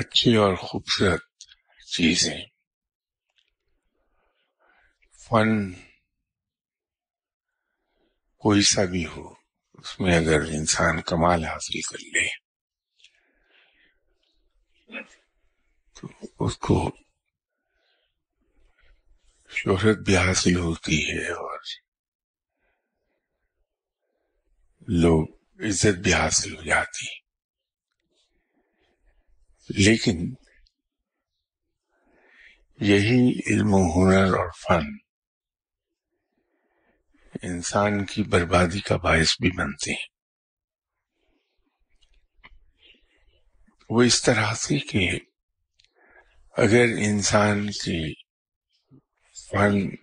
अच्छी और खूबसूरत चीजें फन कोई सा भी हो उसमें अगर इंसान कमाल हासिल कर ले तो उसको शोहरत भी हासिल होती है और लोग इज्जत भी हासिल हो जाती है लेकिन यही इल्म हुनर और फन इंसान की बर्बादी का बायस भी बनते हैं वो इस तरह से कि अगर इंसान की फन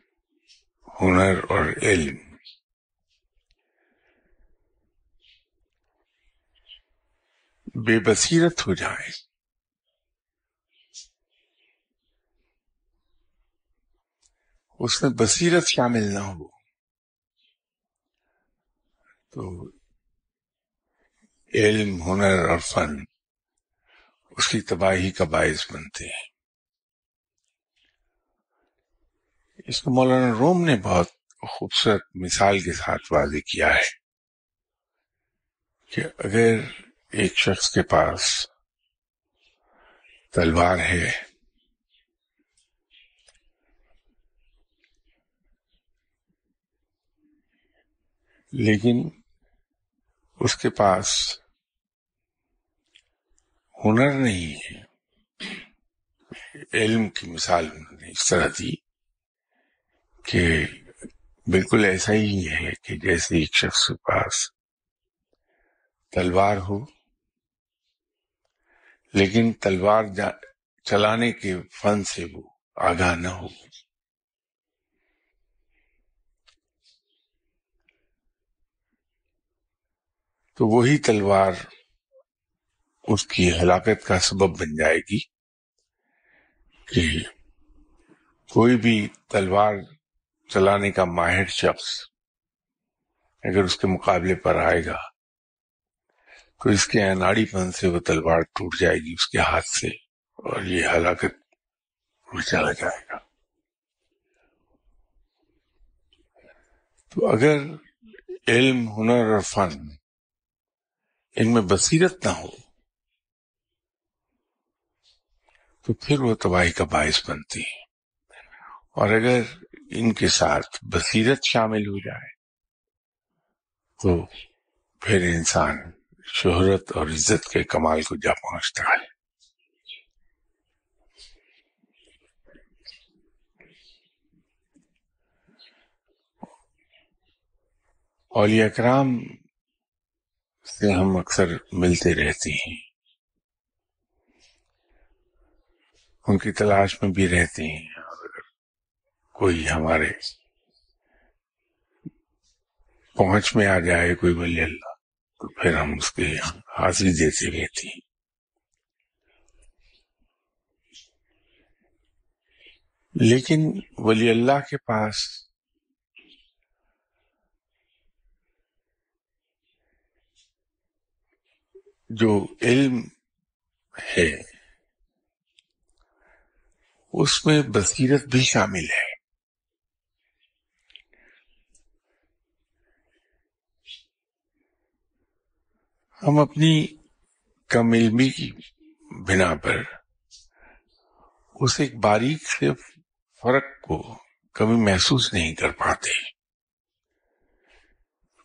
हुनर और इल्म बेबसीरत हो जाए उसमें बसीरत शामिल ना हो तो इल्म हुनर और फन उसकी तबाही का बायस बनते हैं इसको मौलाना रोम ने बहुत खूबसूरत मिसाल के साथ वाजे किया है कि अगर एक शख्स के पास तलवार है लेकिन उसके पास हुनर नहीं है इल्म की मिसाल उन्होंने इस तरह दी कि बिल्कुल ऐसा ही है कि जैसे एक शख्स के पास तलवार हो लेकिन तलवार चलाने के फन से वो आगाह न हो तो वही तलवार उसकी हलाकत का सबब बन जाएगी कि कोई भी तलवार चलाने का माहिर शख्स अगर उसके मुकाबले पर आएगा तो इसके अनाड़ीपन से वो तलवार टूट जाएगी उसके हाथ से और ये हलाकत चला जाएगा तो अगर इल्म हुनर और फन इनमें बसीरत ना हो तो फिर वो तबाही का बायस बनती है और अगर इनके साथ बसीरत शामिल हो जाए तो फिर इंसान शोहरत और इज्जत के कमाल को जा पहुंचता है औलिया कराम से हम अक्सर मिलते रहते हैं उनकी तलाश में भी रहते हैं अगर कोई हमारे पहुंच में आ जाए कोई वली अल्लाह तो फिर हम उसके हाजिरी देते रहते हैं लेकिन वली अल्लाह के पास जो इल्म है उसमें बसीरत भी शामिल है हम अपनी कम इल्मी की बिना पर उस एक बारीक से फर्क को कभी महसूस नहीं कर पाते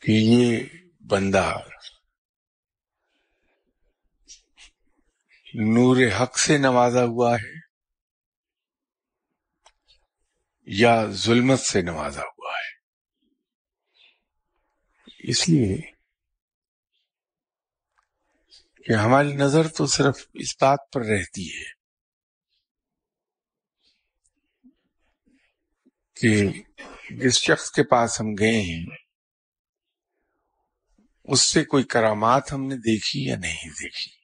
कि ये बंदा नूर हक से नवाजा हुआ है या जुल्मत से नवाजा हुआ है इसलिए कि हमारी नजर तो सिर्फ इस बात पर रहती है कि जिस शख्स के पास हम गए हैं उससे कोई करामात हमने देखी या नहीं देखी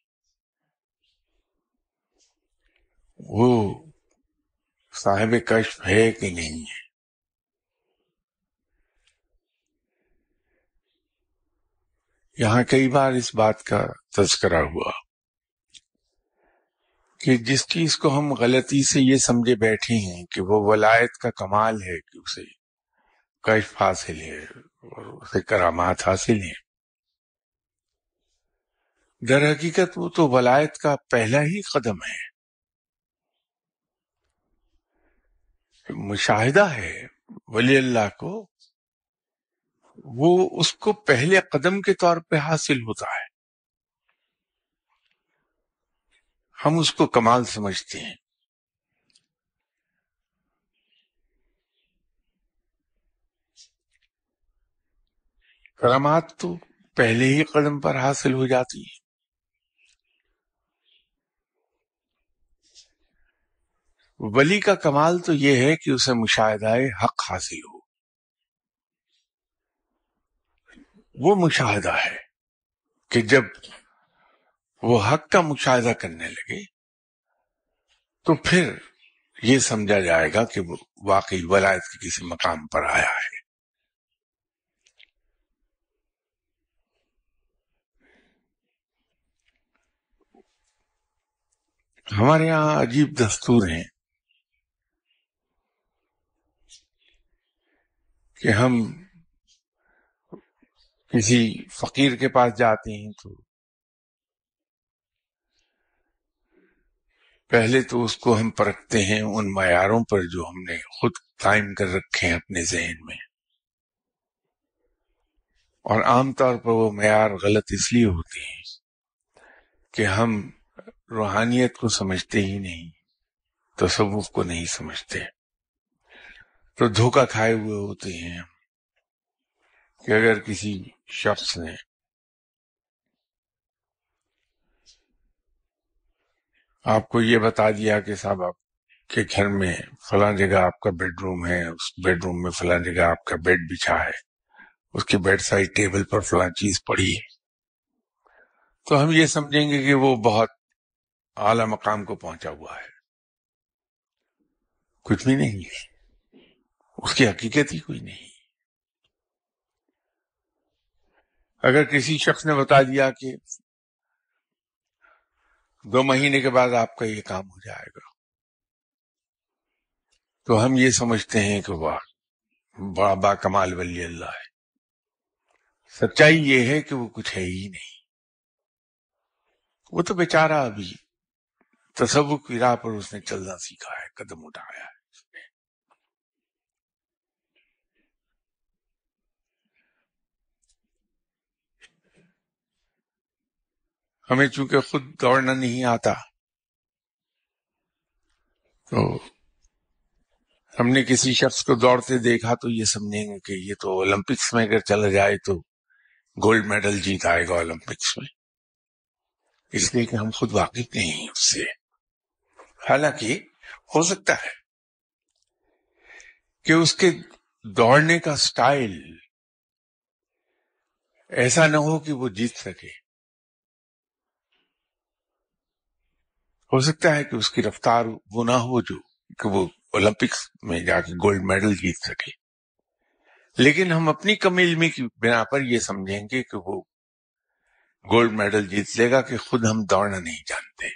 वो साहेब कष्ट है कि नहीं है यहां कई बार इस बात का तस्करा हुआ कि जिस चीज को हम गलती से ये समझे बैठे हैं कि वो वलायत का कमाल है कि उसे कश्फ हासिल है और उसे करामात हासिल है दर हकीकत वो तो वलायत का पहला ही कदम है मुशाहिदा है वली अल्लाह को वो उसको पहले कदम के तौर पे हासिल होता है हम उसको कमाल समझते हैं करामात तो पहले ही कदम पर हासिल हो जाती है वली का कमाल तो यह है कि उसे मुशाहिदाए हक हासिल हो वो मुशाहिदा है कि जब वो हक का मुशाहिदा करने लगे तो फिर ये समझा जाएगा कि वो वाकई वलायत के किसी मकाम पर आया है हमारे यहां अजीब दस्तूर हैं कि हम किसी फकीर के पास जाते हैं तो पहले तो उसको हम परखते हैं उन मैारों पर जो हमने खुद कायम कर रखे हैं अपने जहन में और आमतौर पर वो मैार गलत इसलिए होते हैं कि हम रूहानियत को समझते ही नहीं तसव्वुफ को नहीं समझते हैं। तो धोखा खाए हुए होते हैं कि अगर किसी शख्स ने आपको ये बता दिया कि साहब आपके घर में फला जगह आपका बेडरूम है उस बेडरूम में फला जगह आपका बेड बिछा है उसके बेड साइड टेबल पर फला चीज पड़ी है तो हम ये समझेंगे कि वो बहुत आला मकाम को पहुंचा हुआ है कुछ भी नहीं है उसकी हकीकत ही कोई नहीं अगर किसी शख्स ने बता दिया कि दो महीने के बाद आपका ये काम हो जाएगा तो हम ये समझते हैं कि वाह बाबा बा कमाल वली अल्लाह है सच्चाई ये है कि वो कुछ है ही नहीं वो तो बेचारा अभी तस्वुक विरा पर उसने चलना सीखा है कदम उठाया है हमें चूंकि खुद दौड़ना नहीं आता तो हमने किसी शख्स को दौड़ते देखा तो ये समझेंगे कि ये तो ओलंपिक्स में अगर चला जाए तो गोल्ड मेडल जीत आएगा ओलंपिक्स में इसलिए कि हम खुद वाकिफ नहीं उससे हालांकि हो सकता है कि उसके दौड़ने का स्टाइल ऐसा ना हो कि वो जीत सके हो सकता है कि उसकी रफ्तार वो ना हो जो कि वो ओलंपिक्स में जाके गोल्ड मेडल जीत सके लेकिन हम अपनी कमी इलमी की बिना पर यह समझेंगे कि वो गोल्ड मेडल जीत लेगा कि खुद हम दौड़ना नहीं जानते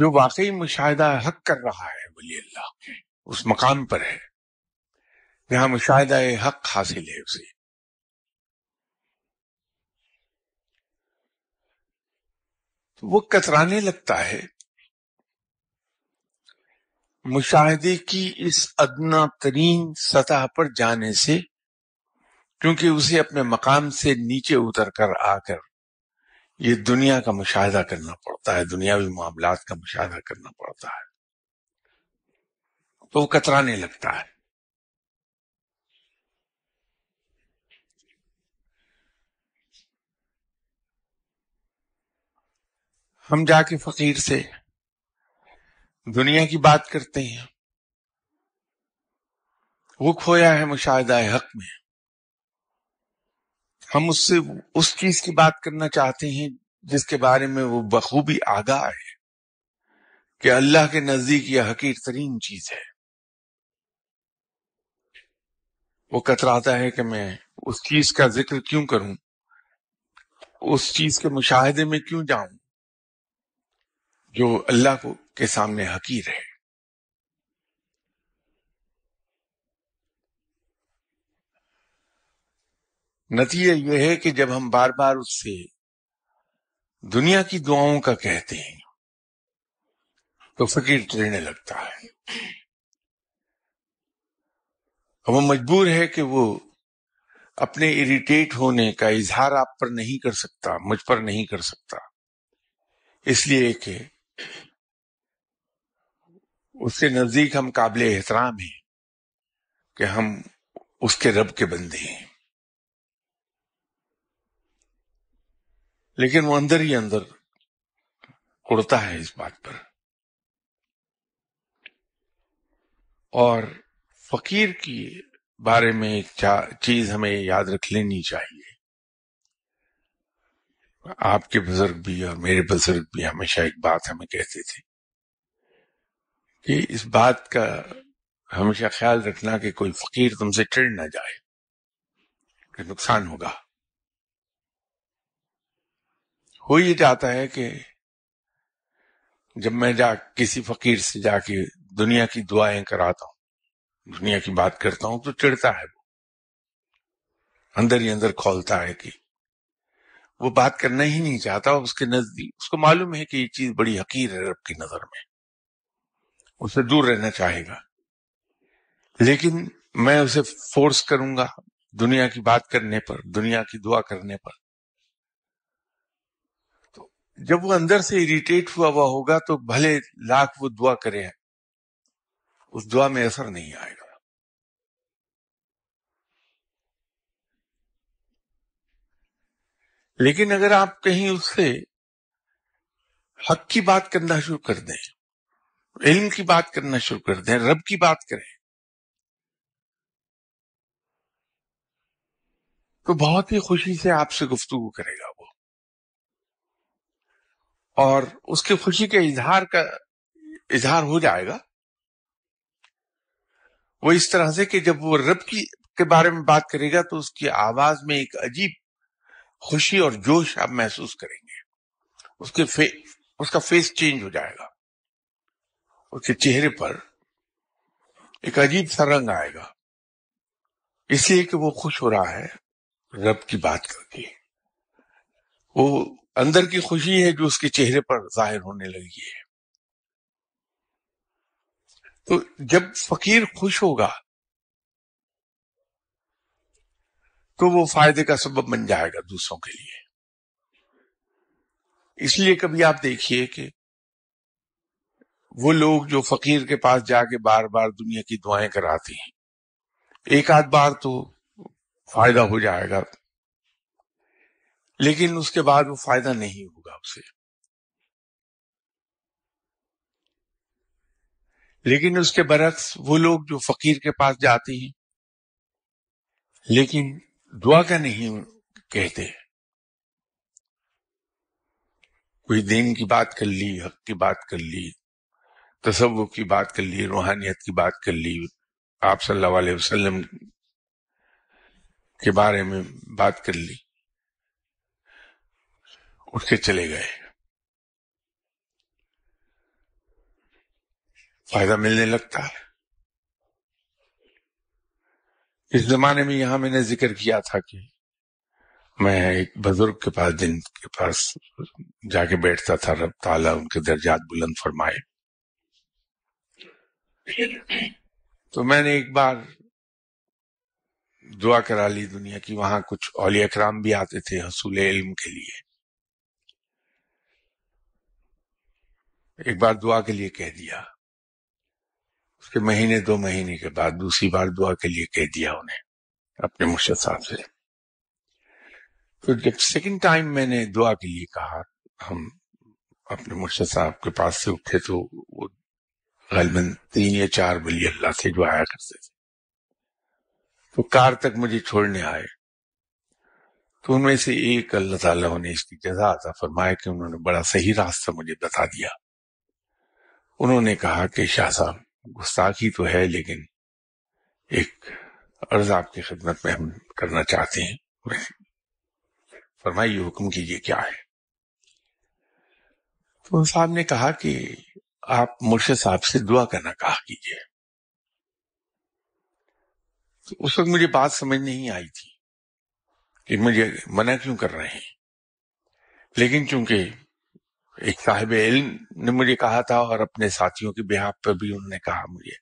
जो वाकई मुशाहिदा हक कर रहा है वली अल्लाह उस मकाम पर है जहां मुशाहिदा हक हासिल है उसे वो कतराने लगता है मुशाहदे की इस अदना तरीन सतह पर जाने से क्योंकि उसे अपने मकाम से नीचे उतर कर आकर ये दुनिया का मुशाह करना पड़ता है दुनियावी मामला का मुशाह करना पड़ता है तो वो कतराने लगता है हम जाके फकीर से दुनिया की बात करते हैं वो खोया है मुशाह हक में हम उससे उस चीज की बात करना चाहते हैं जिसके बारे में वो बखूबी आगाह है कि अल्लाह के नजदीक यह हकीर तरीन चीज है वो कतराता है कि मैं उस चीज का जिक्र क्यों करूं उस चीज के मुशाहदे में क्यों जाऊं जो अल्लाह को के सामने हकीर है नतीजे यह है कि जब हम बार बार उससे दुनिया की दुआओं का कहते हैं तो फकीर तोड़ने लगता है वो मजबूर है कि वो अपने इरिटेट होने का इजहार आप पर नहीं कर सकता मुझ पर नहीं कर सकता इसलिए कि उसके नजदीक हम काबिल एहतराम हैं कि हम उसके रब के बंदे हैं लेकिन वो अंदर ही अंदर उड़ता है इस बात पर और फकीर की बारे में एक चीज हमें याद रख लेनी चाहिए आपके बुजुर्ग भी और मेरे बुजुर्ग भी हमेशा एक बात हमें कहते थे कि इस बात का हमेशा ख्याल रखना कि कोई फकीर तुमसे चिड़ ना जाए कि नुकसान होगा हो ये जाता है कि जब मैं जा किसी फकीर से जाके दुनिया की दुआएं कराता हूं दुनिया की बात करता हूं तो चिड़ता है वो अंदर ही अंदर खोलता है कि वो बात करना ही नहीं चाहता उसके नजदीक उसको मालूम है कि ये चीज बड़ी हकीर है रब की नजर में उसे दूर रहना चाहेगा लेकिन मैं उसे फोर्स करूंगा दुनिया की बात करने पर दुनिया की दुआ करने पर तो जब वो अंदर से इरिटेट हुआ हुआ होगा तो भले लाख वो दुआ करे उस दुआ में असर नहीं आएगा लेकिन अगर आप कहीं उससे हक की बात करना शुरू कर दें इल्म की बात करना शुरू कर दें रब की बात करें तो बहुत ही खुशी से आपसे गुफ्तगु करेगा वो और उसके खुशी के इजहार का इजहार हो जाएगा वो इस तरह से कि जब वो रब की के बारे में बात करेगा तो उसकी आवाज में एक अजीब खुशी और जोश आप महसूस करेंगे उसके फे उसका फेस चेंज हो जाएगा उसके चेहरे पर एक अजीब सा रंग आएगा इसलिए कि वो खुश हो रहा है रब की बात करके वो अंदर की खुशी है जो उसके चेहरे पर जाहिर होने लगी है तो जब फकीर खुश होगा तो वो फायदे का सबब बन जाएगा दूसरों के लिए इसलिए कभी आप देखिए कि वो लोग जो फकीर के पास जाके बार बार दुनिया की दुआएं कराते हैं एक आध बार तो फायदा हो जाएगा लेकिन उसके बाद वो फायदा नहीं होगा उसे लेकिन उसके बरक्स वो लोग जो फकीर के पास जाते हैं लेकिन दुआ का नहीं कहते कोई दीन की बात कर ली हक की बात कर ली तसव्वुफ की बात कर ली रूहानियत की बात कर ली आप सल्लल्लाहु अलैहि वसल्लम के बारे में बात कर ली उठ के चले गए फायदा मिलने लगता है इस जमाने में यहां मैंने जिक्र किया था कि मैं एक बुजुर्ग के पास दिन के पास जाके बैठता था रब ताला उनके दर्जात बुलंद फरमाए तो मैंने एक बार दुआ करा ली दुनिया की वहां कुछ औलिया कराम भी आते थे हसूल इल्म के लिए एक बार दुआ के लिए कह दिया उसके महीने दो महीने के बाद दूसरी बार दुआ के लिए कह दिया उन्हें अपने मुर्शद साहब से तो जब सेकेंड टाइम मैंने दुआ के लिए कहा हम अपने मुर्शद साहब के पास से उठे तो वो गलबन तीन या चार बली अल्लाह से जो आया करते थे तो कार तक मुझे छोड़ने आए तो उनमें से एक अल्लाह ताला ने इसकी जजा था फरमाया कि उन्होंने बड़ा सही रास्ता मुझे बता दिया उन्होंने कहा कि शाह साहब गुस्ताखी तो है लेकिन एक अर्ज आपकी खिदमत में हम करना चाहते हैं फरमाइए हुक्म कीजिए क्या है तो साहब ने कहा कि आप मुर्शद साहब से दुआ करना कहा कीजिए तो उस वक्त मुझे बात समझ नहीं आई थी कि मुझे मना क्यों कर रहे हैं लेकिन चूंकि एक साहिब इल्म ने मुझे कहा था और अपने साथियों के बिहाफ पर भी उन्होंने कहा मुझे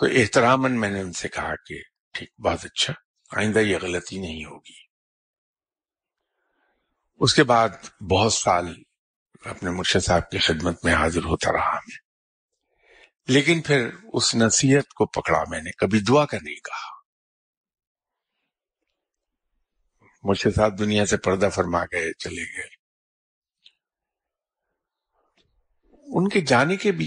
तो एहतरामन मैंने उनसे कहा कि ठीक बहुत अच्छा आइंदा ये गलती नहीं होगी उसके बाद बहुत साल अपने मुर्शद साहब की खिदमत में हाजिर होता रहा मैं लेकिन फिर उस नसीहत को पकड़ा मैंने कभी दुआ का नहीं कहा मुर्शद साहब दुनिया से पर्दा फरमा गए चले गए उनके जाने के भी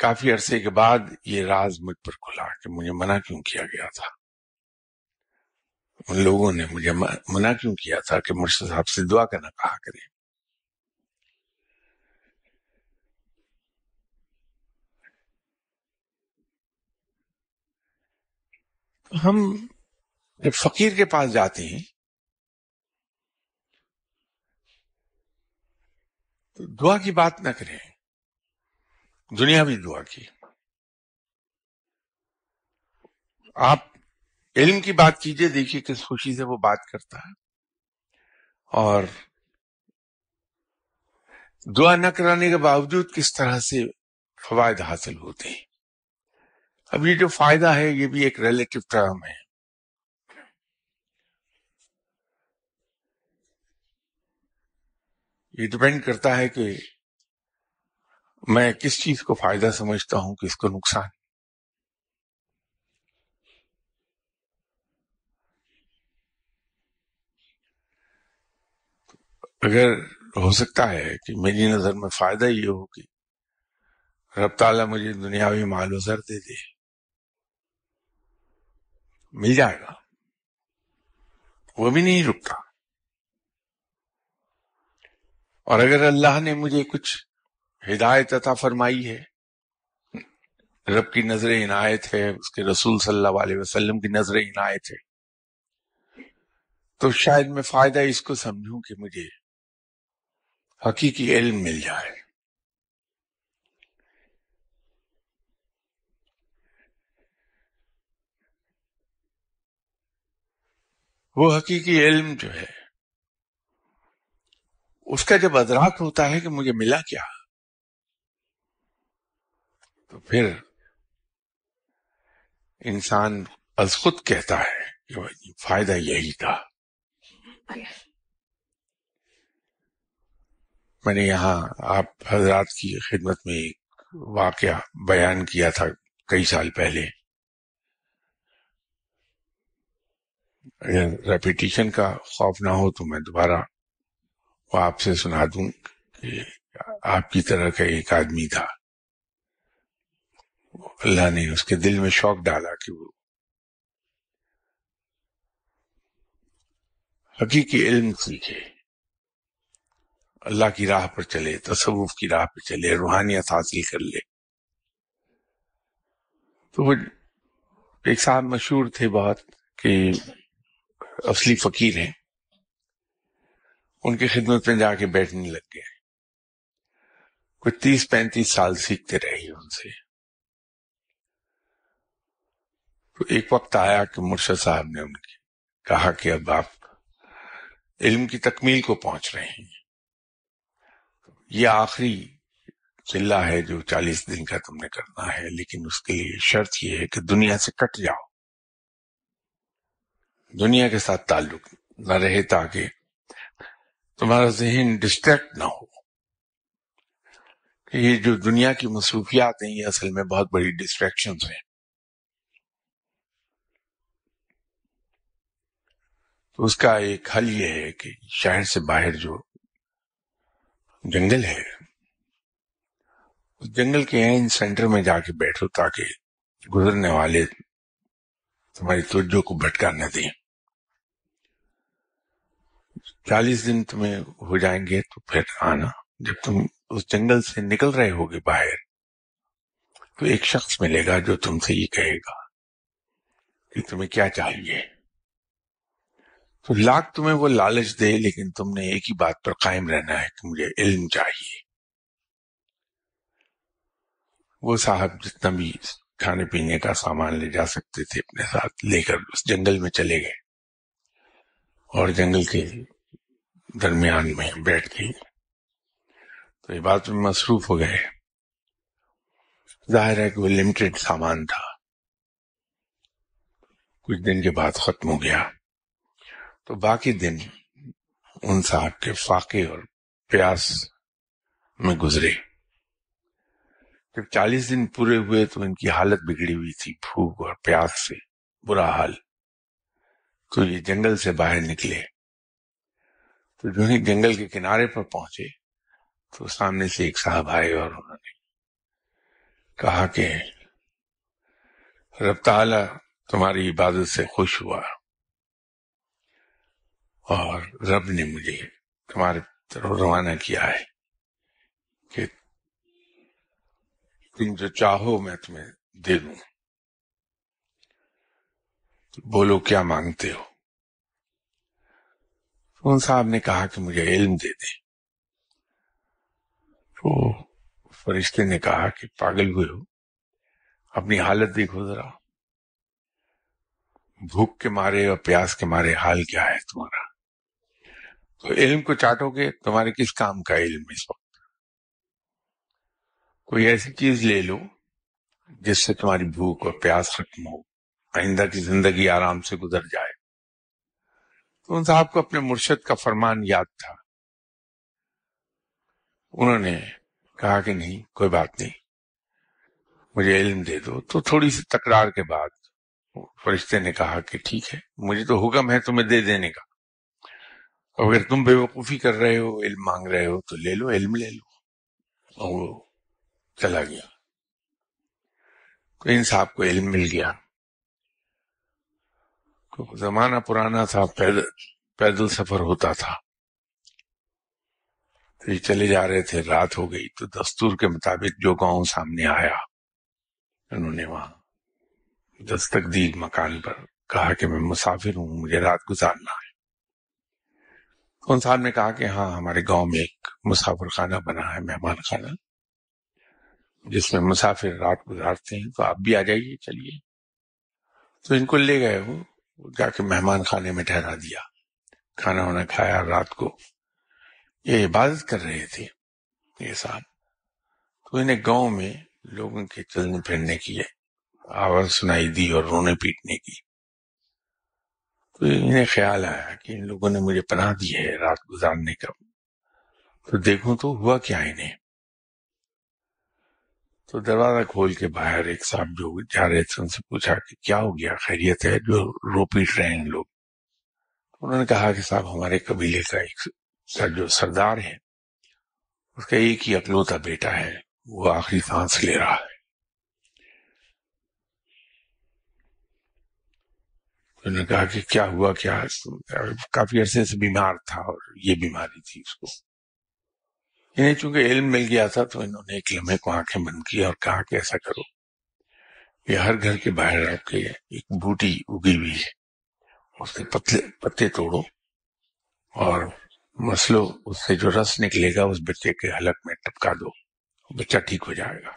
काफी अरसे के बाद ये राज मुझ पर खुला कि मुझे मना क्यों किया गया था उन लोगों ने मुझे मना क्यों किया था कि मुर्शद साहब से दुआ करना कहा करें हम जब फकीर के पास जाते हैं तो दुआ की बात ना करें दुनिया भी दुआ की आप इल्म की बात कीजिए देखिए किस खुशी से वो बात करता है और दुआ न कराने के बावजूद किस तरह से फवायद हासिल होते हैं अब ये जो फायदा है ये भी एक रिलेटिव टर्म है ये डिपेंड करता है कि मैं किस चीज को फायदा समझता हूं किसको नुकसान अगर हो सकता है कि मेरी नजर में फायदा ये हो कि रब ताला मुझे दुनियावी माल उजर दे दे मिल जाएगा वो भी नहीं रुकता और अगर अल्लाह ने मुझे कुछ हिदायत अता फरमाई है रब की नजर इनायत है उसके रसूल सल्लल्लाहु अलैहि वसल्लम की नजर इनायत है तो शायद मैं फायदा इसको समझूं कि मुझे हकीकी इल्म मिल जाए वो हकीकी इल्म जो है उसका जब अदराक होता है कि मुझे मिला क्या तो फिर इंसान अज खुद कहता है कि फायदा यही था मैंने यहाँ आप हजरात की खिदमत में एक वाक्य बयान किया था कई साल पहले अगर रेपिटेशन का खौफ ना हो तो मैं दोबारा वो आपसे सुना दूं कि आपकी तरह का एक आदमी था अल्लाह ने उसके दिल में शौक डाला कि वो हकीकी इल्म सीखे अल्लाह की राह पर चले तसव्वुफ की राह पर चले रूहानियत हासिल कर ले तो वो एक साहब मशहूर थे बहुत कि असली फकीर हैं उनकी खिदमत में जाके बैठने लग गए कुछ तीस पैंतीस साल सीखते रहे उनसे तो एक वक्त आया कि मुर्शद साहब ने उनकी कहा कि अब आप इल्म की तकमील को पहुंच रहे हैं ये आखिरी चिल्ला है जो चालीस दिन का तुमने करना है लेकिन उसके लिए शर्त यह है कि दुनिया से कट जाओ दुनिया के साथ ताल्लुक न रहे ताकि तुम्हारा जहन डिस्ट्रैक्ट ना हो ये जो दुनिया की मसरूफियात हैं ये असल में बहुत बड़ी डिस्ट्रैक्शन हैं तो उसका एक हल ये है कि शहर से बाहर जो जंगल है उस जंगल के एन सेंटर में जाके बैठो ताकि गुजरने वाले तुम्हारी तवज्जो को भटका न दें चालीस दिन तुम्हें हो जाएंगे तो फिर आना जब तुम उस जंगल से निकल रहे होगे बाहर तो एक शख्स मिलेगा जो तुमसे ये कहेगा कि तुम्हें क्या चाहिए तो लाख तुम्हें वो लालच दे लेकिन तुमने एक ही बात पर कायम रहना है कि मुझे इल्म चाहिए वो साहब जितना भी खाने पीने का सामान ले जा सकते थे अपने साथ लेकर उस जंगल में चले गए और जंगल के दरमियान में बैठ गई तो ये बात में मसरूफ हो गए जाहिर है कि वो लिमिटेड सामान था कुछ दिन के बाद खत्म हो गया तो बाकी दिन उन साहब के फाके और प्यास में गुजरे जब चालीस दिन पूरे हुए तो इनकी हालत बिगड़ी हुई थी भूख और प्यास से बुरा हाल तो ये जंगल से बाहर निकले तो जो ही जंगल के किनारे पर पहुंचे तो सामने से एक साहब आए और उन्होंने कहा कि रब्ताला तुम्हारी इबादत से खुश हुआ और रब ने मुझे तुम्हारे तरफ रवाना किया है कि तुम जो चाहो मैं तुम्हें दे दू बोलो क्या मांगते हो उन साहब ने कहा कि मुझे इल्म दे दे तो फरिश्ते ने कहा कि पागल हुए हो अपनी हालत देखो जरा भूख के मारे और प्यास के मारे हाल क्या है तुम्हारा तो इल्म को चाटोगे तुम्हारे किस काम का इल्म इस वक्त कोई ऐसी चीज ले लो जिससे तुम्हारी भूख और प्यास खत्म हो आइंदा की जिंदगी आराम से गुजर जाए तो उन साहब को अपने मुर्शद का फरमान याद था उन्होंने कहा कि नहीं कोई बात नहीं मुझे इल्म दे दो तो थोड़ी सी तकरार के बाद फरिश्ते ने कहा कि ठीक है मुझे तो हुक्म है तुम्हें दे देने का और अगर तुम बेवकूफ़ी कर रहे हो इल्म मांग रहे हो तो ले लो इल्म ले लो और वो चला गया तो इन साहब को इल्म मिल गया तो जमाना पुराना था पैदल पैदल सफर होता था तो ये चले जा रहे थे रात हो गई तो दस्तूर के मुताबिक जो गांव सामने आया उन्होंने वहां दस्तक दी मकान पर कहा कि मैं मुसाफिर हूं मुझे रात गुजारना है उन साहब ने कहा कि हाँ हमारे गांव में एक मुसाफिर खाना बना है मेहमान खाना जिसमें मुसाफिर रात गुजारते हैं तो आप भी आ जाइए चलिए तो इनको ले गए वो जाके मेहमान खाने में ठहरा दिया खाना वाना खाया रात को ये इबादत कर रहे थे ये साहब तो इन्हें गांव में लोगों के चलने फिरने की आवाज सुनाई दी और रोने पीटने की तो इन्हें ख्याल आया कि इन लोगों ने मुझे पनाह दी है रात गुजारने का तो देखो तो हुआ क्या इन्हें तो दरवाजा खोल के बाहर एक साहब जो जा रहे थे उनसे पूछा कि क्या हो गया खैरियत है जो रो पीट रहे हैं इन लोग तो उन्होंने कहा कि साहब हमारे कबीले का एक सर जो सरदार है उसका एक ही अकलौता बेटा है वो आखिरी सांस ले रहा है उन्होंने कहा कि क्या हुआ क्या काफी अरसे से बीमार था और ये बीमारी थी उसको इन्हें चूंकि इल्म मिल गया था तो इन्होंने एक लम्हे को आंखें बंद की और कहा कि ऐसा करो ये हर घर के बाहर आपके एक बूटी उगी हुई है उसके पतले पत्ते तोड़ो और मसलो उससे जो रस निकलेगा उस बच्चे के हलक में टपका दो बच्चा ठीक हो जाएगा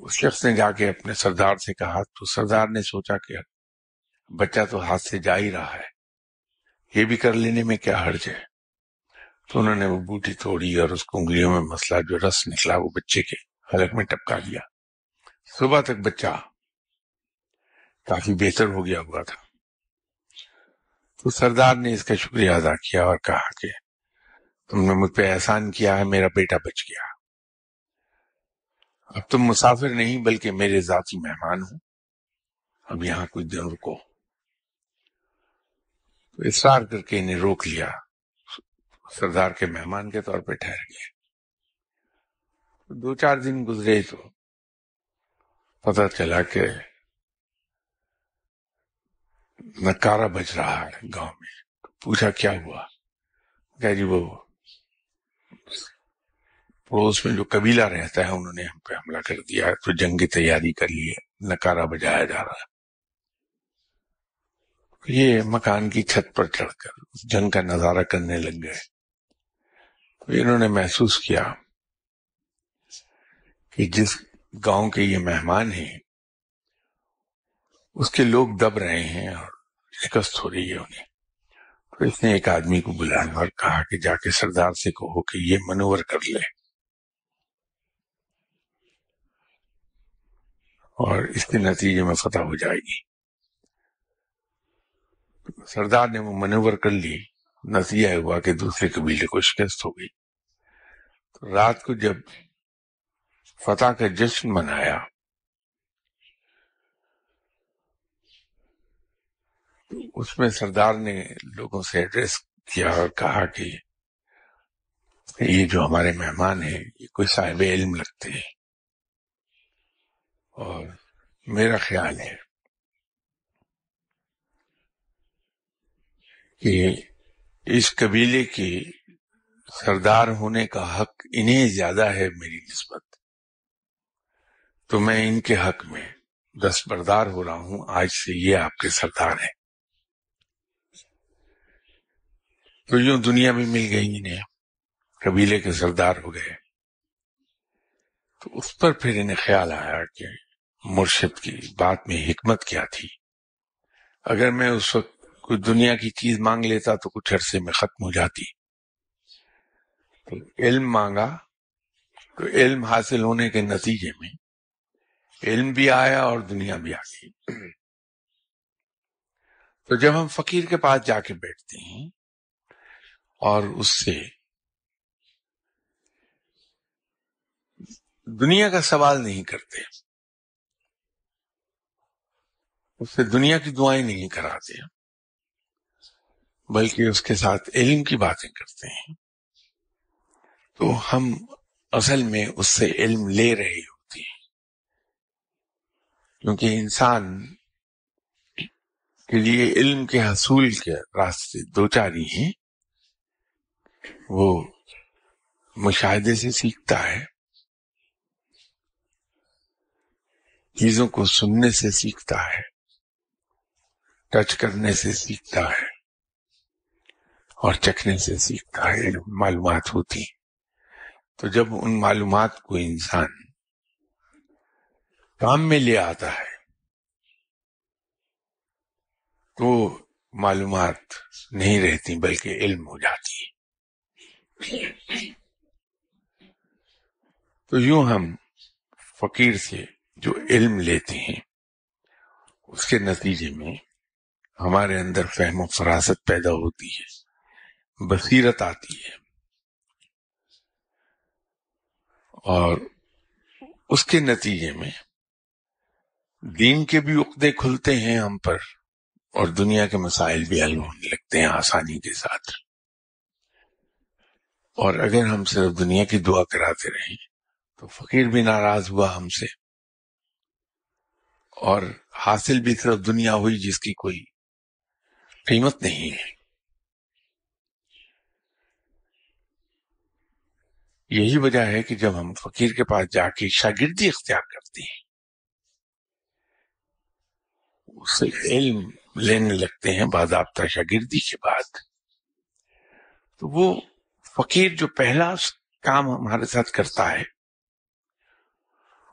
उस शख्स ने जाके अपने सरदार से कहा तो सरदार ने सोचा कि बच्चा तो हाथ से जा ही रहा है ये भी कर लेने में क्या हर्ज है तो उन्होंने वो बूटी तोड़ी और उसको उंगलियों में मसला जो रस निकला वो बच्चे के हलक में टपका दिया सुबह तक बच्चा काफी बेहतर हो गया हुआ था तो सरदार ने इसका शुक्रिया अदा किया और कहा कि तुमने मुझ पर एहसान किया है मेरा बेटा बच गया अब तुम तो मुसाफिर नहीं बल्कि मेरे जाती मेहमान हो अब यहां कुछ दिन रुको तो इसरार करके इन्हें रोक लिया सरदार के मेहमान के तौर पे ठहर गए तो दो चार दिन गुजरे तो पता चला के नकारा बज रहा है गांव में तो पूछा क्या हुआ कह जी वो पड़ोस में जो कबीला रहता है उन्होंने हम पे हमला कर दिया तो जंग की तैयारी कर ली है नकारा बजाया जा रहा है तो ये मकान की छत पर चढ़कर उस जंग का नजारा करने लग गए तो इन्होंने महसूस किया कि जिस गांव के ये मेहमान हैं उसके लोग दब रहे हैं और शिकस्त हो रही है उन्हें तो इसने एक आदमी को बुलाया और कहा कि जाके सरदार से कहो कि ये मनोवर कर ले और इसके नतीजे में फतह हो जाएगी सरदार ने वो मनोवर कर ली नतीजा हुआ कि दूसरे कबीले को शिकस्त हो गई तो रात को जब फतह का जश्न मनाया तो उसमें सरदार ने लोगों से एड्रेस किया और कहा कि ये जो हमारे मेहमान हैं ये कोई साहिब इल्म लगते हैं और मेरा ख्याल है कि इस कबीले के सरदार होने का हक इन्हें ज्यादा है मेरी नस्बत तो मैं इनके हक में दस्तबरदार हो रहा हूं आज से ये आपके सरदार हैं तो यूं दुनिया भी मिल गई इन्हें कबीले के सरदार हो गए तो उस पर फिर इन्हें ख्याल आया कि मुर्शिद की बात में हिकमत क्या थी अगर मैं उस वक्त कुछ दुनिया की चीज मांग लेता तो कुछ अरसे में खत्म हो जाती तो इल्म मांगा तो इल्म हासिल होने के नतीजे में इल्म भी आया और दुनिया भी आ गई तो जब हम फकीर के पास जाके बैठते हैं और उससे दुनिया का सवाल नहीं करते उससे दुनिया की दुआएं नहीं कराते बल्कि उसके साथ इल्म की बातें करते हैं तो हम असल में उससे इल्म ले रहे होते हैं क्योंकि इंसान के लिए इल्म के हसूल के रास्ते दो चार ही हैं वो मुशाहिदे से सीखता है चीजों को सुनने से सीखता है टच करने से सीखता है और चखने से सीखता है मालूम होती तो जब उन मालूम को इंसान काम में ले आता है तो मालूम नहीं रहती बल्कि इल्म हो जाती है तो यूं हम फकीर से जो इल्म लेते हैं उसके नतीजे में हमारे अंदर फहम फरासत पैदा होती है बसीरत आती है और उसके नतीजे में दीन के भी उकदे खुलते हैं हम पर और दुनिया के मसाइल भी हल होने लगते हैं आसानी के साथ और अगर हम सिर्फ दुनिया की दुआ कराते रहें तो फकीर भी नाराज हुआ हमसे और हासिल भी सिर्फ दुनिया हुई जिसकी कोई कीमत नहीं है यही वजह है कि जब हम फकीर के पास जाके शागिर्दी इख्तियार करते हैं उससे इल्म लेने लगते हैं बाजाबता शागिर्दी के बाद तो वो फकीर जो पहला काम हमारे साथ करता है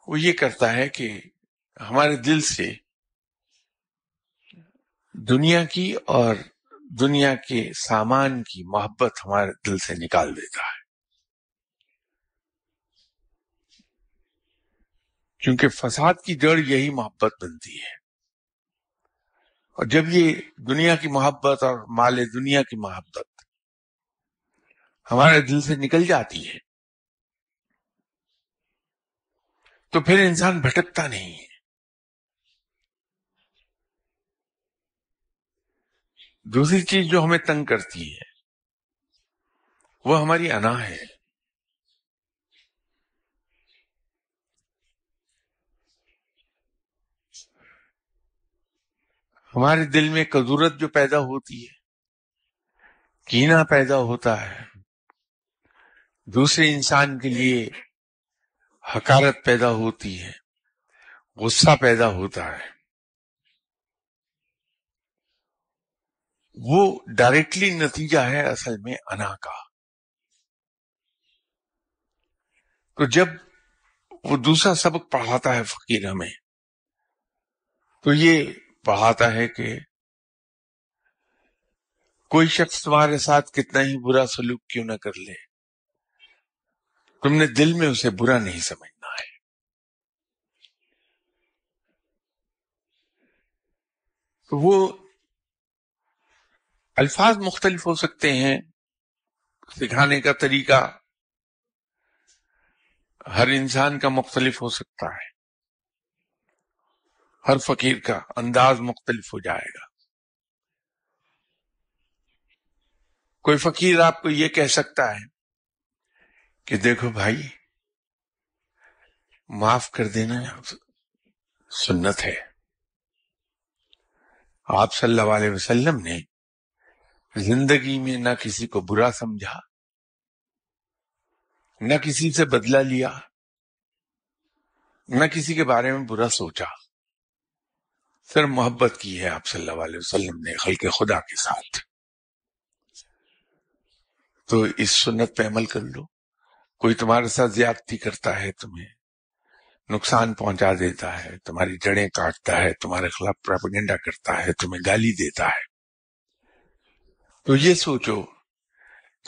वो ये करता है कि हमारे दिल से दुनिया की और दुनिया के सामान की मोहब्बत हमारे दिल से निकाल देता है क्योंकि फसाद की जड़ यही मोहब्बत बनती है और जब ये दुनिया की मोहब्बत और माले दुनिया की मोहब्बत हमारे दिल से निकल जाती है तो फिर इंसान भटकता नहीं है दूसरी चीज जो हमें तंग करती है वह हमारी अना है हमारे दिल में कदूरत जो पैदा होती है कीना पैदा होता है दूसरे इंसान के लिए हकारत पैदा होती है गुस्सा पैदा होता है वो डायरेक्टली नतीजा है असल में अना का तो जब वो दूसरा सबक पढ़ाता है फकीर हमें तो ये पढ़ाता है कि कोई शख्स तुम्हारे साथ कितना ही बुरा सलूक क्यों ना कर ले तुमने दिल में उसे बुरा नहीं समझना है तो वो अल्फाज मुख्तलिफ हो सकते हैं सिखाने का तरीका हर इंसान का मुख्तलिफ हो सकता है हर फकीर का अंदाज मुख्तलिफ हो जाएगा कोई फकीर आपको यह कह सकता है कि देखो भाई माफ कर देना सुन्नत है आप सल्लल्लाहु अलैहि वसल्लम ने जिंदगी में ना किसी को बुरा समझा न किसी से बदला लिया न किसी के बारे में बुरा सोचा सिर्फ मोहब्बत की है आप सल्लल्लाहु अलैहि वसल्लम ने खल के खुदा के साथ तो इस सुन्नत पे अमल कर लो कोई तुम्हारे साथ ज्यादती करता है तुम्हें नुकसान पहुंचा देता है तुम्हारी जड़ें काटता है तुम्हारे खिलाफ प्रोपेगेंडा करता है तुम्हें गाली देता है तो ये सोचो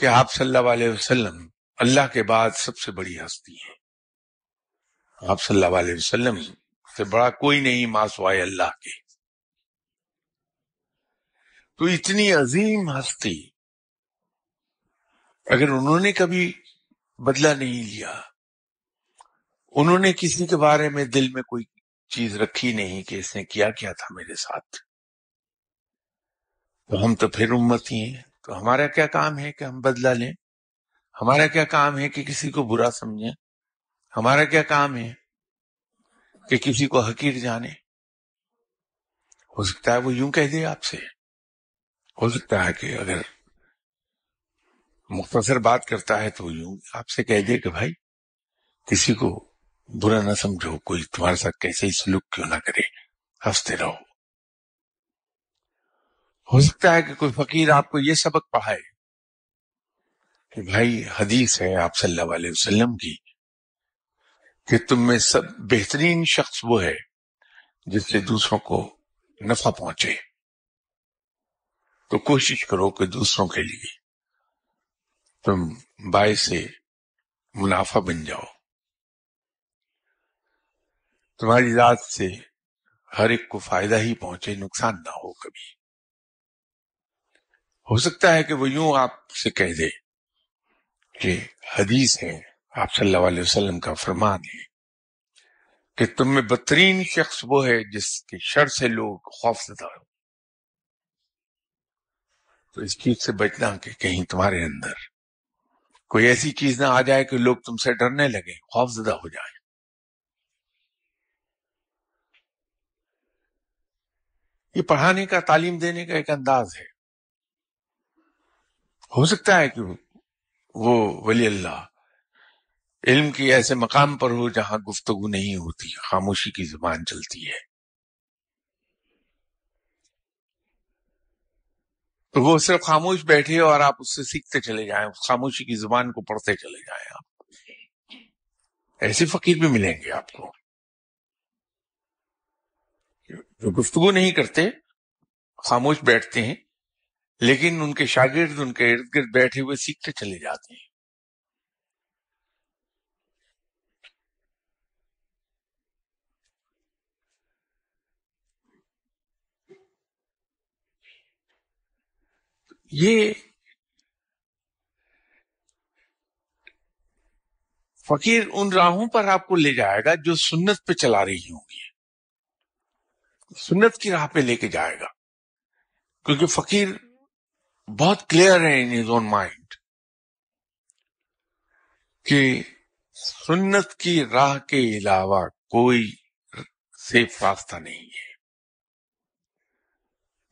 कि आप सल्लल्लाहु अलैहि वसल्लम अल्लाह के बाद सबसे बड़ी हस्ती है आप सल्लल्लाहु अलैहि वसल्लम से बड़ा कोई नहीं मासवाए अल्लाह के तो इतनी अजीम हस्ती अगर उन्होंने कभी बदला नहीं लिया उन्होंने किसी के बारे में दिल में कोई चीज रखी नहीं कि इसने क्या क्या था मेरे साथ तो हम तो फिर उम्मती हैं तो हमारा क्या काम है कि हम बदला लें हमारा क्या काम है कि किसी को बुरा समझें हमारा क्या काम है कि किसी को हकीर जाने हो सकता है वो यूं कह दे आपसे हो सकता है कि अगर मुख्तसर बात करता है तो यूं आपसे कह दे कि भाई किसी को बुरा ना समझो कोई तुम्हारे साथ कैसे ही सलूक क्यों ना करे हंसते रहो हो सकता है कि कोई फकीर आपको ये सबक पढ़ाए कि भाई हदीस है आप सल्लल्लाहु अलैहि वसल्लम की कि तुम में सब बेहतरीन शख्स वो है जिससे दूसरों को नफा पहुंचे तो कोशिश करो कि दूसरों के लिए तुम बाय से मुनाफा बन जाओ तुम्हारी जात से हर एक को फायदा ही पहुंचे नुकसान ना हो कभी हो सकता है कि वो यूं आपसे कह दे कि हदीस है आप सल्लल्लाहु अलैहि वसल्लम का फरमान है कि तुम में बदतरीन शख्स वो है जिसके शर से लोग खौफजदा हो तो इस चीज से बचना कि कहीं तुम्हारे अंदर कोई ऐसी चीज ना आ जाए कि लोग तुमसे डरने लगे खौफजदा हो जाए ये पढ़ाने का तालीम देने का एक अंदाज है हो सकता है कि वो वली अल्लाह इल्म के ऐसे मकाम पर हो जहां गुफ्तगु नहीं होती खामोशी की जुबान चलती है तो वो सिर्फ खामोश बैठे और आप उससे सीखते चले जाएं खामोशी की जुबान को पढ़ते चले जाएं आप ऐसे फकीर भी मिलेंगे आपको जो गुफ्तगु नहीं करते खामोश बैठते हैं लेकिन उनके शागिर्द उनके इर्द गिर्द बैठे हुए सीखते चले जाते हैं ये फकीर उन राहों पर आपको ले जाएगा जो सुन्नत पे चला रही होंगी सुन्नत की राह पे लेके जाएगा क्योंकि फकीर बहुत क्लियर है इन इज ओन माइंड कि सुन्नत की राह के अलावा कोई सेफ रास्ता नहीं है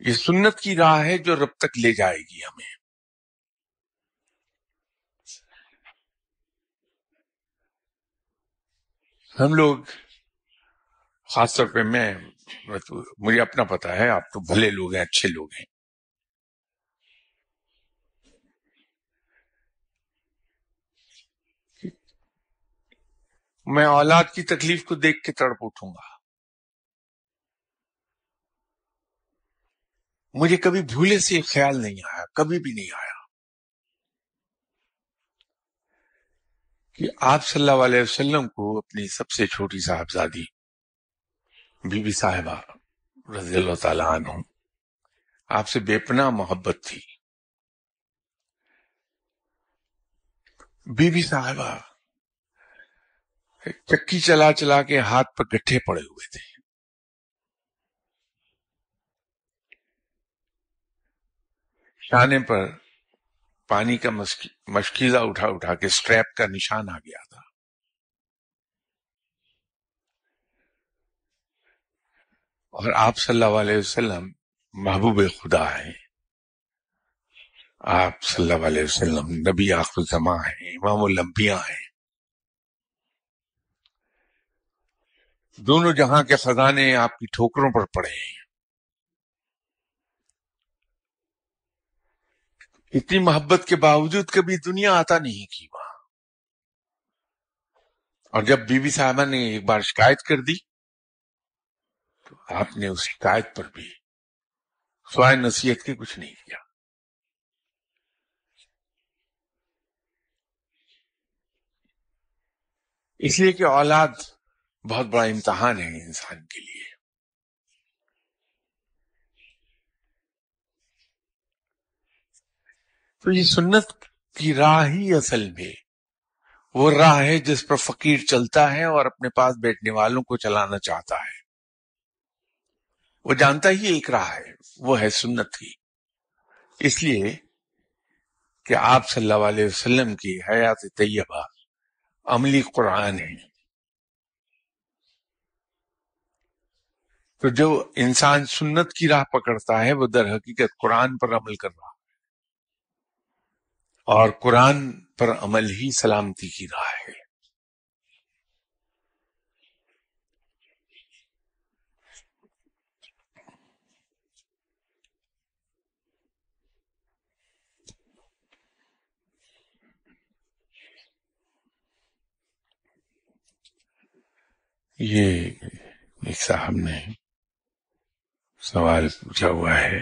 ये सुन्नत की राह है जो रब तक ले जाएगी हमें हम लोग खासतौर पे मैं तो मुझे अपना पता है आप तो भले लोग हैं अच्छे लोग हैं मैं औलाद की तकलीफ को देख के तड़प उठूंगा मुझे कभी भूले से ख्याल नहीं आया कभी भी नहीं आया कि आप सल्लल्लाहु अलैहि वसल्लम को अपनी सबसे छोटी साहबजादी बीबी साहिबा रजील्ला तु आपसे बेपना मोहब्बत थी बीबी साहबा चक्की चला चला के हाथ पर गठे पड़े हुए थे शाने पर पानी का मशकीला उठा उठा के स्ट्रैप का निशान आ गया था और आप सल्लल्लाहु अलैहि वसल्लम महबूब खुदा हैं आप सल्लल्लाहु अलैहि वसल्लम नबी आखिर जमा हैं इमाम लंबिया हैं दोनों जहां के खजाने आपकी ठोकरों पर पड़े हैं इतनी मोहब्बत के बावजूद कभी दुनिया आता नहीं की वहां और जब बीबी साहबा ने एक बार शिकायत कर दी तो आपने उस शिकायत पर भी स्वाय नसीहत के कुछ नहीं किया इसलिए कि औलाद बहुत बड़ा इम्तहान है इंसान के लिए तो ये सुन्नत की राह ही असल में वो राह है जिस पर फकीर चलता है और अपने पास बैठने वालों को चलाना चाहता है वो जानता ही एक राह है वो है सुन्नत की इसलिए कि आप सल्लल्लाहु अलैहि वसल्लम की हयात तैयबा अमली कुरान है तो जो इंसान सुन्नत की राह पकड़ता है वो दर हकीकत कुरान पर अमल कर रहा है और कुरान पर अमल ही सलामती की राह है ये एक साहब ने सवाल पूछा हुआ है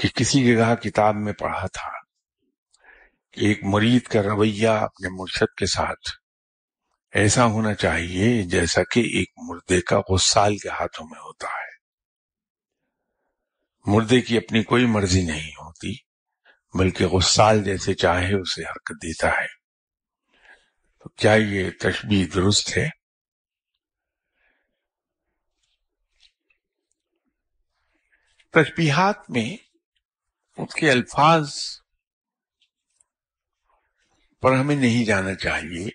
कि किसी जगह किताब में पढ़ा था कि एक मुरीद का रवैया अपने मुर्शद के साथ ऐसा होना चाहिए जैसा कि एक मुर्दे का गुस्साल के हाथों में होता है मुर्दे की अपनी कोई मर्जी नहीं होती बल्कि गुस्साल जैसे चाहे उसे हरकत देता है तो क्या ये तशबी दुरुस्त है तस्बीहात में उसके अल्फाज पर हमें नहीं जाना चाहिए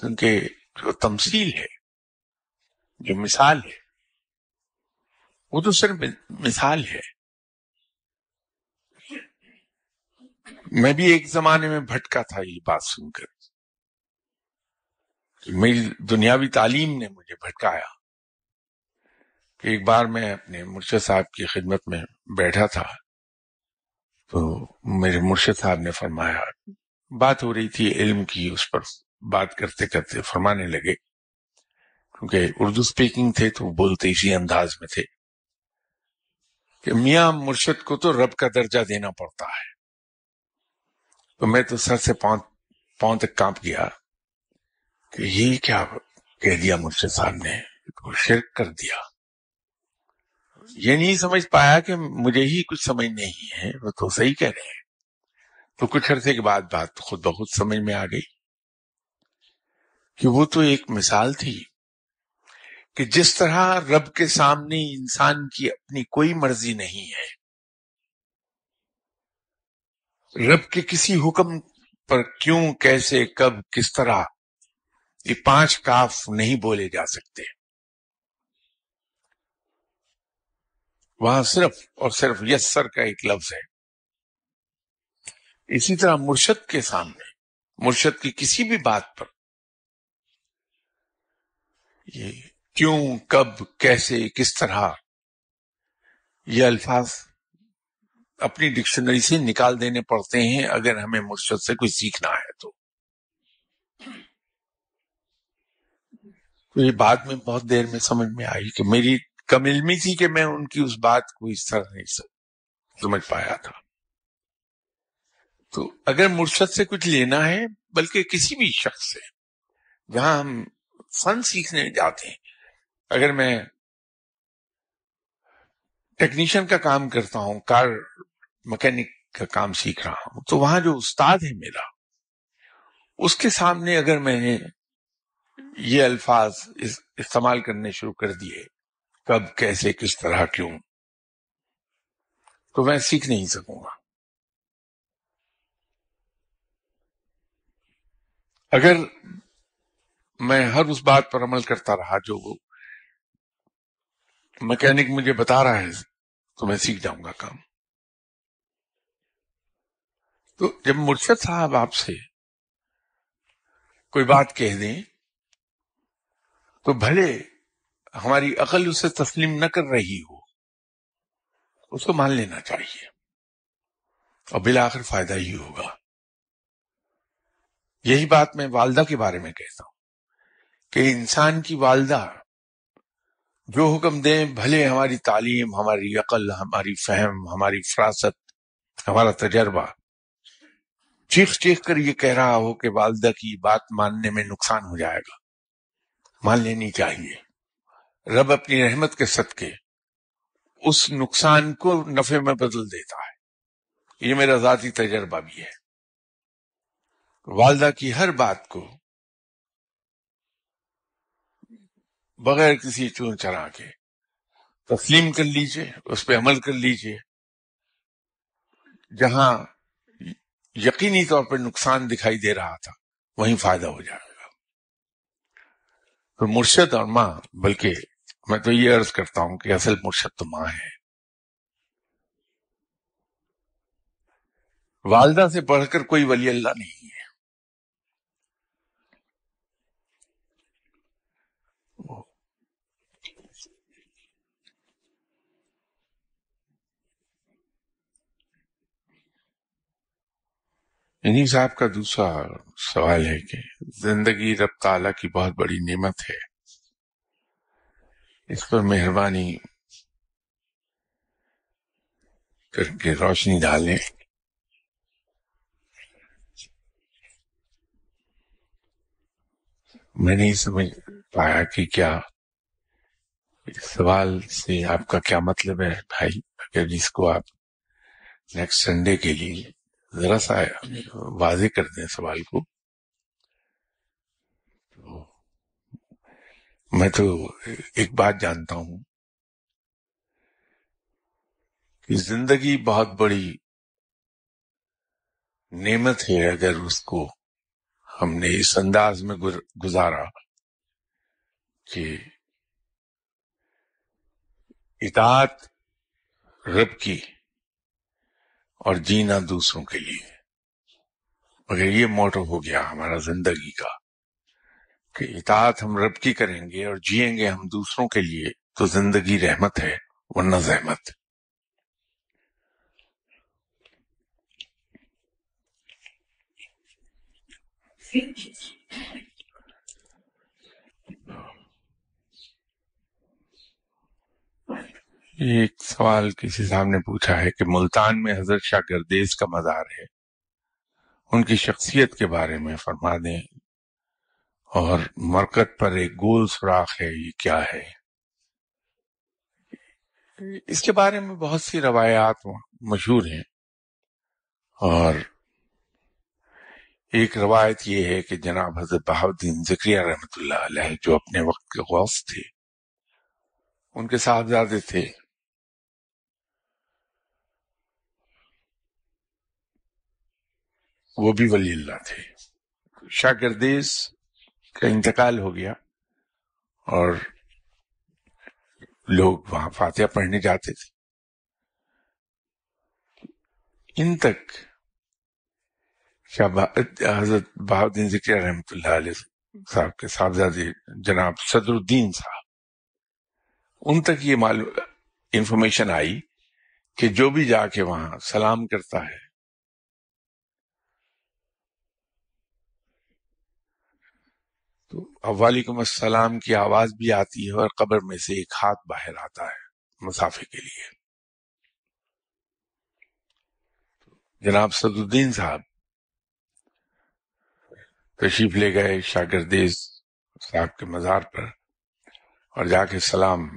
क्योंकि जो तमसील है जो मिसाल है वो तो सिर्फ मिसाल है मैं भी एक जमाने में भटका था ये बात सुनकर मेरी दुनियावी तालीम ने मुझे भटकाया एक बार मैं अपने मुर्शद साहब की खिदमत में बैठा था तो मेरे मुर्शद साहब ने फरमाया बात हो रही थी इल्म की उस पर बात करते करते फरमाने लगे क्योंकि उर्दू स्पीकिंग थे तो बोलते इसी अंदाज में थे कि मियाँ मुर्शद को तो रब का दर्जा देना पड़ता है तो मैं तो सर से पांव पांव तक कांप गया कि ये क्या कह दिया मुर्शद साहब ने तो शिरक कर दिया ये नहीं समझ पाया कि मुझे ही कुछ समझ नहीं है वो तो सही कह रहे हैं तो कुछ अरसे के बाद बात खुद बहुत समझ में आ गई कि वो तो एक मिसाल थी कि जिस तरह रब के सामने इंसान की अपनी कोई मर्जी नहीं है रब के किसी हुक्म पर क्यों कैसे कब किस तरह ये पांच काफ नहीं बोले जा सकते वहां सिर्फ और सिर्फ यस्सर का एक लफ्ज है इसी तरह मुर्शद के सामने मुर्शद की किसी भी बात पर ये क्यों कब कैसे किस तरह ये अल्फाज अपनी डिक्शनरी से निकाल देने पड़ते हैं अगर हमें मुर्शद से कुछ सीखना है तो ये बात में बहुत देर में समझ में आई कि मेरी कम इलमी थी कि मैं उनकी उस बात को इस तरह नहीं समझ पाया था तो अगर मुर्शद से कुछ लेना है बल्कि किसी भी शख्स से जहां हम फन सीखने जाते हैं अगर मैं टेक्नीशियन का काम करता हूं कार मैकेनिक का काम सीख रहा हूं तो वहां जो उस्ताद है मेरा उसके सामने अगर मैंने ये अल्फाज इस्तेमाल करने शुरू कर दिए कब कैसे किस तरह क्यों तो मैं सीख नहीं सकूंगा अगर मैं हर उस बात पर अमल करता रहा जो वो मैकेनिक मुझे बता रहा है तो मैं सीख जाऊंगा काम तो जब मुर्शद साहब आपसे कोई बात कह दें तो भले हमारी अकल उसे तस्लीम न कर रही हो उसको मान लेना चाहिए और बिला आखिर फायदा ही होगा यही बात मैं वालदा के बारे में कहता हूं कि इंसान की वालदा जो हुक्म दें भले हमारी तालीम हमारी अकल हमारी फहम हमारी फरासत हमारा तजर्बा चीख चीख कर ये कह रहा हो कि वालदा की बात मानने में नुकसान हो जाएगा मान लेनी चाहिए रब अपनी रहमत के सदके उस नुकसान को नफे में बदल देता है ये मेरा जाती तजर्बा भी है वालदा की हर बात को बगैर किसी चून चरा के तस्लीम कर लीजिए उस पर अमल कर लीजिए जहां यकीनी तौर पर नुकसान दिखाई दे रहा था वहीं फायदा हो जाएगा तो मुर्शद और मां बल्कि मैं तो ये अर्ज करता हूं कि असल मुर्शद तो मां है वालदा से पढ़कर कोई वली अल्लाह नहीं है इन्हीं साहब का दूसरा सवाल है कि जिंदगी रब ताला की बहुत बड़ी नेमत है इस पर मेहरबानी करके रोशनी डालें मैं नहीं समझ पाया कि क्या इस सवाल से आपका क्या मतलब है भाई अगर जिसको आप नेक्स्ट संडे के लिए जरा सा वाजे कर दें सवाल को मैं तो एक बात जानता हूं कि जिंदगी बहुत बड़ी नेमत है अगर उसको हमने इस अंदाज में गुजारा कि इतात रब की और जीना दूसरों के लिए अगर ये मोटो हो गया हमारा जिंदगी का कि इतात हम रब की करेंगे और जिएंगे हम दूसरों के लिए तो जिंदगी रहमत है वरना जहमत एक सवाल किसी साहब ने पूछा है कि मुल्तान में हजरत शाह गर्देज का मजार है उनकी शख्सियत के बारे में फरमा दें और मरकत पर एक गोल सुराख है ये क्या है इसके बारे में बहुत सी रवायात मशहूर हैं और एक रवायत ये है कि जनाब हजरत बहाउद्दीन जिक्रिया रहमत जो अपने वक्त के गौस थे उनके साहबजादे थे वो भी वली थे शागिर्देश का इंतकाल हो गया और लोग वहां फातिहा पढ़ने जाते थे इन तक हजरत बहाउद्दीन जिक्र रहमत साहब के साहबजादे जनाब सदरुद्दीन साहब उन तक ये मालूम इंफॉर्मेशन आई कि जो भी जाके वहां सलाम करता है तो वालेकुम अस्सलाम की आवाज भी आती है और कब्र में से एक हाथ बाहर आता है मुसाफे के लिए जनाब सदुद्दीन साहब तशरीफ ले गए शागिरदेज साहब के मज़ार पर और जाके सलाम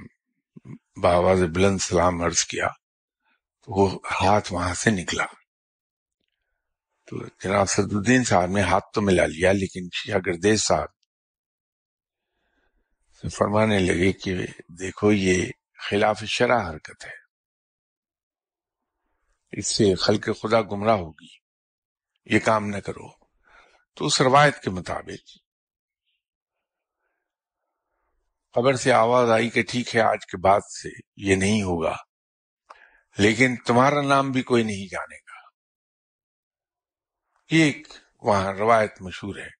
बावाज बुलंद सलाम अर्ज किया तो वो हाथ वहां से निकला तो जनाब सदुद्दीन साहब ने हाथ तो मिला लिया लेकिन शागिरदेज साहब तो फरमाने लगे कि देखो ये खिलाफ शरा हरकत है इससे खल के खुदा गुमराह होगी ये काम न करो तो उस रवायत के मुताबिक खबर से आवाज आई कि ठीक है आज के बाद से ये नहीं होगा लेकिन तुम्हारा नाम भी कोई नहीं जानेगा एक वहां रवायत मशहूर है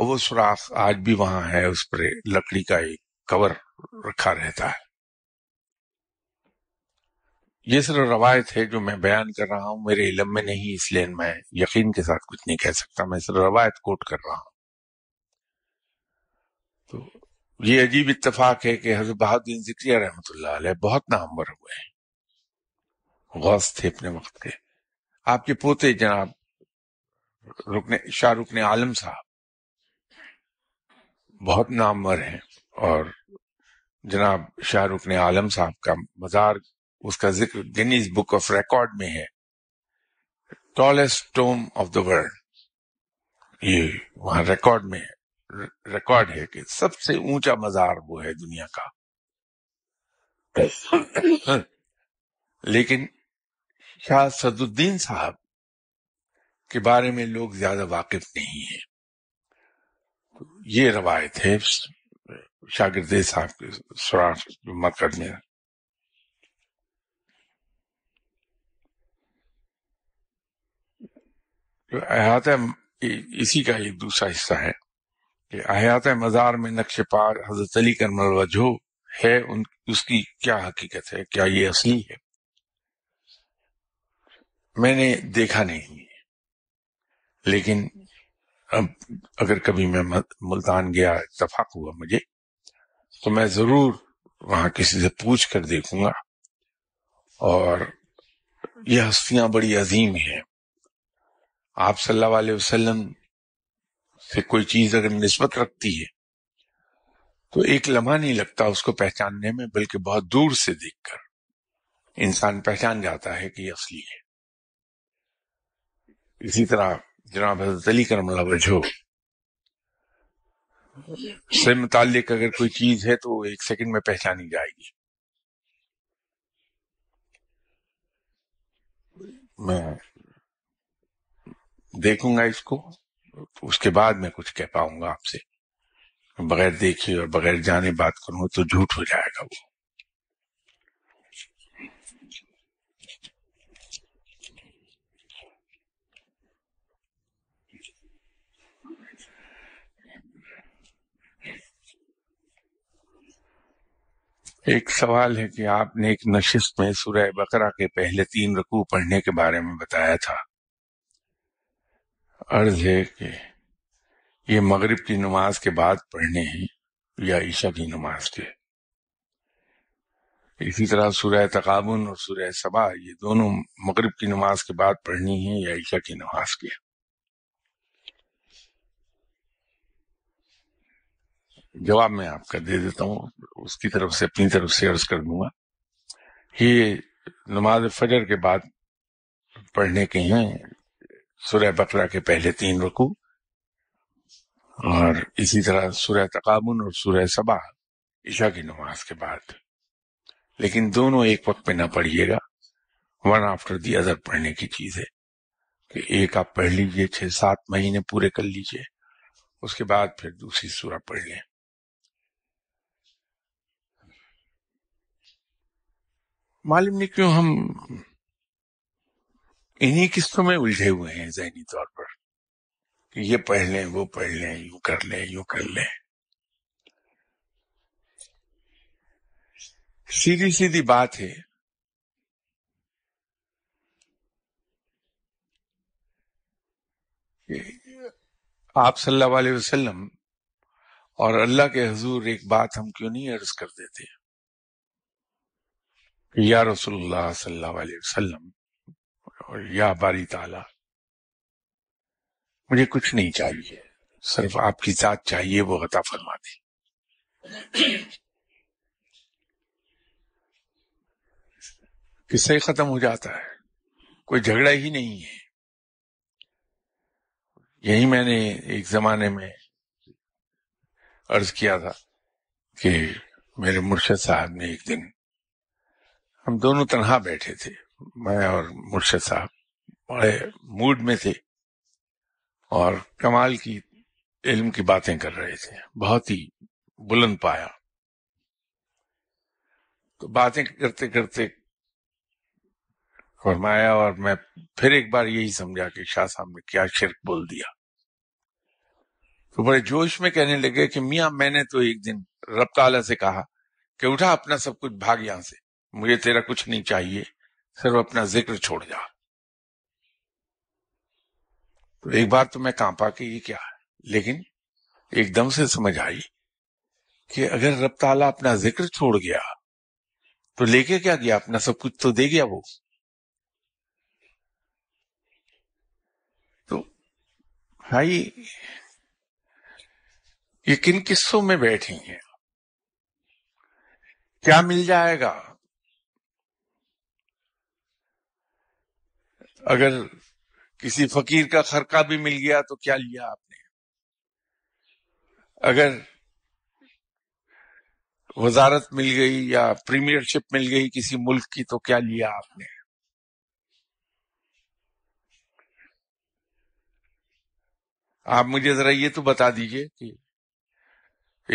और वो सुराख आज भी वहां है उस पर लकड़ी का एक कवर रखा रहता है ये सिर्फ रवायत है जो मैं बयान कर रहा हूं मेरे इलम में नहीं इसलिए मैं यकीन के साथ कुछ नहीं कह सकता मैं सिर्फ रवायत कोट कर रहा हूं तो ये अजीब इतफाक है कि हजरत बहाद्दीन जिक्रिया रहमत बहुत नामवर हुए हैं गौस थे अपने वक्त के आपके पोते जनाब रुकने शाहरुख ने आलम साहब बहुत नामवर हैं और जनाब शाहरुख ने आलम साहब का मजार उसका जिक्र गिनीज बुक ऑफ रिकॉर्ड में है tallest tomb of the world ये वहां रिकॉर्ड में है रिकॉर्ड है कि सबसे ऊंचा मजार वो है दुनिया का लेकिन शाह सदुद्दीन साहब के बारे में लोग ज्यादा वाकिफ नहीं है ये रवायत है शागिर्द साहब के सराफ मरकज में तो अहात इसी का एक दूसरा हिस्सा है कि अहात मज़ार में नक्श पार हजरत अली करमल वजह है उन उसकी क्या हकीकत है क्या ये असली है मैंने देखा नहीं लेकिन अगर कभी मैं मुल्तान गया इतफाक हुआ मुझे तो मैं जरूर वहां किसी से पूछ कर देखूंगा और यह हस्तियां बड़ी अजीम हैं आप सल्लल्लाहु अलैहि वसल्लम से कोई चीज अगर नस्बत रखती है तो एक लम्हा नहीं लगता उसको पहचानने में बल्कि बहुत दूर से देखकर इंसान पहचान जाता है कि असली है इसी तरह जनाब हजरत अली करमला वजो से मुतालिक अगर कोई चीज है तो एक सेकंड में पहचानी जाएगी मैं देखूंगा इसको उसके बाद मैं कुछ कह पाऊंगा आपसे बगैर देखे और बगैर जाने बात करूंगा तो झूठ हो जाएगा वो एक सवाल है कि आपने एक नशिस्त में सुरह बकरा के पहले तीन रकू पढ़ने के बारे में बताया था अर्ज है कि ये मगरिब की नमाज के बाद पढ़ने हैं या ईशा की नमाज के इसी तरह सूरह तकाबन और सूरह सबा ये दोनों मगरिब की नमाज के बाद पढ़नी है या ईशा की नमाज के जवाब मैं आपका दे देता हूँ उसकी तरफ से अपनी तरफ से अर्ज कर दूंगा कि नमाज फजर के बाद पढ़ने के हैं सुरह बकरा के पहले तीन रकू और इसी तरह सुरह तकाबुन और सुरह सबा ईशा की नमाज के बाद लेकिन दोनों एक वक्त में ना पढ़िएगा वन आफ्टर दी अदर पढ़ने की चीज है कि एक आप पढ़ लीजिए छह सात महीने पूरे कर लीजिए उसके बाद फिर दूसरी सूरह पढ़ लें मालूम नहीं क्यों हम इन्हीं किस्तों में उलझे हुए हैं जहनी तौर पर कि ये पढ़ लें वो पढ़ लें यू कर लें यू कर लें सीधी सीधी बात है आप सल्लल्लाहु अलैहि वसल्लम और अल्लाह के हजूर एक बात हम क्यों नहीं अर्ज कर देते हैं? या रसूलुल्लाह सल्लल्लाहु अलैहि वसल्लम और या बारी ताला मुझे कुछ नहीं चाहिए सिर्फ आपकी जात चाहिए वो गता फरमा दी किससे खत्म हो जाता है कोई झगड़ा ही नहीं है यही मैंने एक जमाने में अर्ज किया था कि मेरे मुर्शद साहब ने एक दिन हम दोनों तनहा बैठे थे मैं और मुर्शद साहब बड़े मूड में थे और कमाल की इल्म की बातें कर रहे थे बहुत ही बुलंद पाया तो बातें करते करते फरमाया और मैं फिर एक बार यही समझा कि शाह साहब ने क्या शिरक बोल दिया तो बड़े जोश में कहने लगे कि मियां मैंने तो एक दिन रब ताला से कहा कि उठा अपना सब कुछ भाग यहां से मुझे तेरा कुछ नहीं चाहिए सिर्फ अपना जिक्र छोड़ जा तो एक बार तो मैं कांपा कि ये क्या है लेकिन एकदम से समझ आई कि अगर रब ताला अपना जिक्र छोड़ गया तो लेके क्या गया अपना सब कुछ तो दे गया वो तो भाई ये किन किस्सों में बैठी हैं क्या मिल जाएगा अगर किसी फकीर का खरका भी मिल गया तो क्या लिया आपने अगर वजारत मिल गई या प्रीमियरशिप मिल गई किसी मुल्क की तो क्या लिया आपने आप मुझे जरा ये तो बता दीजिए कि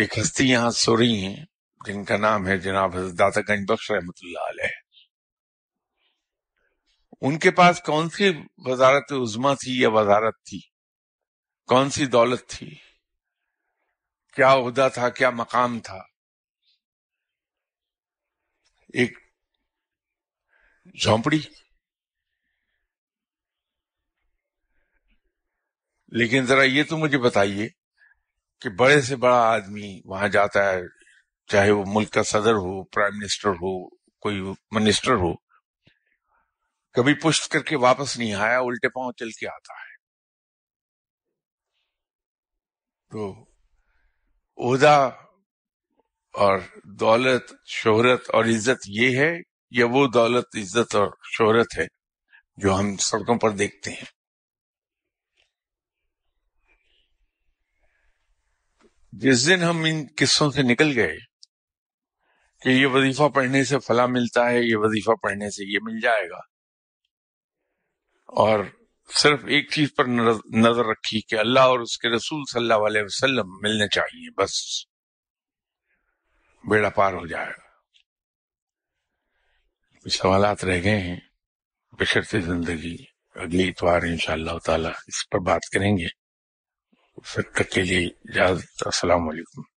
एक हस्ती यहां सो रही हैं जिनका नाम है जनाब दाता गंज बख्श रहमतुल्ला उनके पास कौन सी वजारत उजमा थी या वजारत थी कौन सी दौलत थी क्या उहदा था क्या मकाम था एक झोंपड़ी लेकिन जरा ये तो मुझे बताइए कि बड़े से बड़ा आदमी वहां जाता है चाहे वो मुल्क का सदर हो प्राइम मिनिस्टर हो कोई मिनिस्टर हो कभी पुष्ट करके वापस नहीं आया उल्टे पांव चल के आता है तो ओदा और दौलत शोहरत और इज्जत ये है या वो दौलत इज्जत और शोहरत है जो हम सड़कों पर देखते हैं जिस दिन हम इन किस्सों से निकल गए कि ये वजीफा पढ़ने से फला मिलता है ये वजीफा पढ़ने से ये मिल जाएगा और सिर्फ एक चीज पर नजर रखी कि अल्लाह और उसके रसूल सल्लल्लाहु अलैहि वसल्लम मिलने चाहिए बस बेड़ा पार हो जाएगा सवाल रह गए हैं बिखरती जिंदगी अगली इतवार इंशाल्लाह ताला इस पर बात करेंगे तब तक के लिए इजाजत असलाकुम